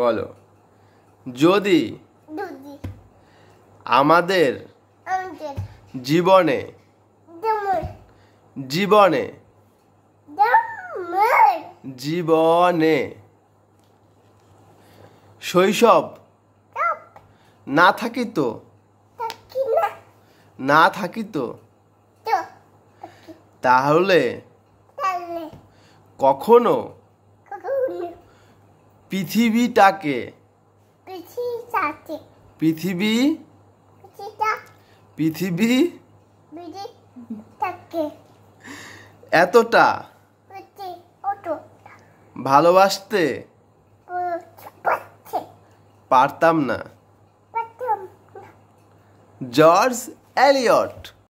বলো যদি আমাদের জীবনে জীবনে জীবনে শৈশব না থাকিত না থাকিত তাহলে কখনো পৃথিবীটাকে পৃথিবী পৃথিবী এতটা ভালোবাসতে পারতাম না জর্জ এলিয়ট